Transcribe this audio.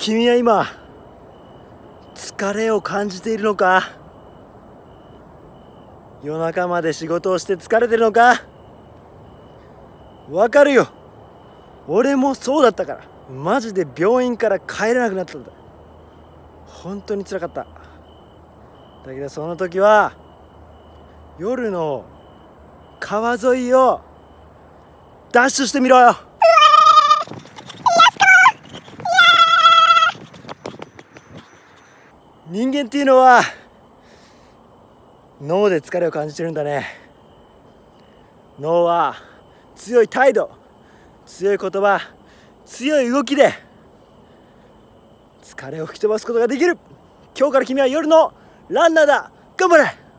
君は今疲れを感じているのか夜中まで仕事をして疲れてるのかわかるよ俺もそうだったからマジで病院から帰れなくなったんだ本当につらかっただけどその時は夜の川沿いをダッシュしてみろよ人間っていうのは脳で疲れを感じてるんだね脳は強い態度強い言葉強い動きで疲れを吹き飛ばすことができる今日から君は夜のランナーだ頑張れ